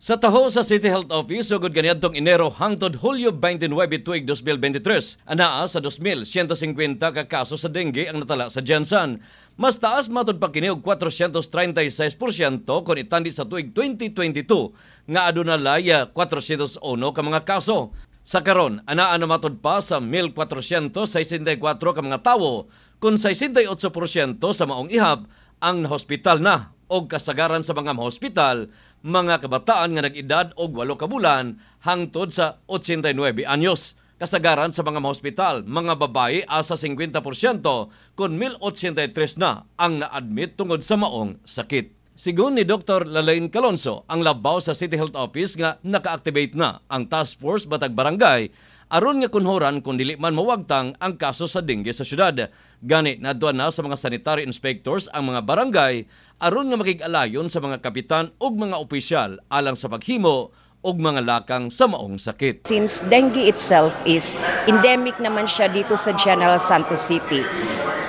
Sa taho sa City Health Office, sugod kaniadtong Enero hangtod Hulyo 29 tuig 2023, anaa sa 2,150 ka kaso sa dengue ang natala sa Jansan. Mas taas matod pa kini og 436% kon itandi sa tuig 2022 nga aduna laya 401 ka mga kaso. Sa karon, anaa na matod pa sa 1,464 ka mga tawo kon 68% sa maong ihab ang hospital na og kasagaran sa mga hospital mga kabataan nga nag-edad og 8 ka bulan hangtod sa 89 anyos. Kasagaran sa mga hospital, mga babae asa 50% kun 1083 na ang na-admit tungod sa maong sakit. Sigun ni Dr. Lalain Calonso, ang labaw sa City Health Office nga naka-activate na ang Task Force Batag Barangay aron nga kunhoran kung dili man mawagtang ang kaso sa dengue sa syudad. Gani nadto na sa mga sanitary inspectors ang mga barangay aron nga makig-alayon sa mga kapitan ug mga opisyal alang sa paghimo og mga lakang sa maong sakit. Since dengue itself is endemic naman siya dito sa General Santos City,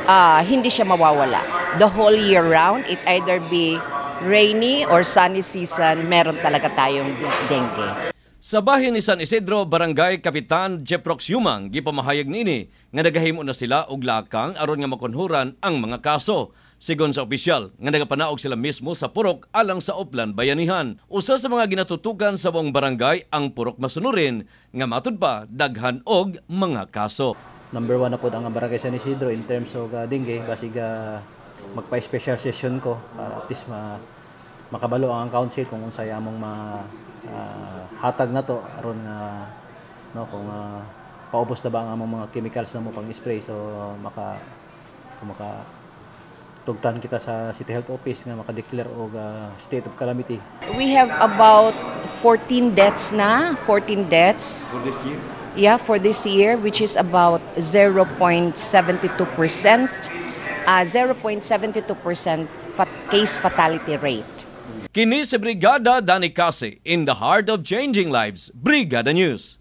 uh, hindi siya mawawala. The whole year round, it either be rainy or sunny season, meron talaga tayong dengue. Sa bahin ni San Isidro, Barangay Kapitan Jeprox Yumang, gipamahayag nini nga nagahimo na sila og lakang aron nga makunhuran ang mga kaso. Sigon sa opisyal, nga nagapanaog sila mismo sa purok alang sa Oplan Bayanihan. Usa sa mga ginatutukan sa buong barangay ang purok masunurin, nga matud pa daghan og mga kaso. Number one na po ang barangay San Isidro in terms of uh, dengue, basig uh, magpa-special session ko para at least ma makabalo ang council kung unsay among ma uh, hatag na to aron na uh, no kung uh, paubos na ba ang among mga chemicals na mo pang spray so maka maka tugtan kita sa City Health Office nga maka-declare og uh, state of calamity. We have about 14 deaths na, 14 deaths. For this year? Yeah, for this year which is about 0.72%. Uh, 0.72% fat case fatality rate. Kini si Brigada Dani Kasi in the heart of changing lives, Brigada News.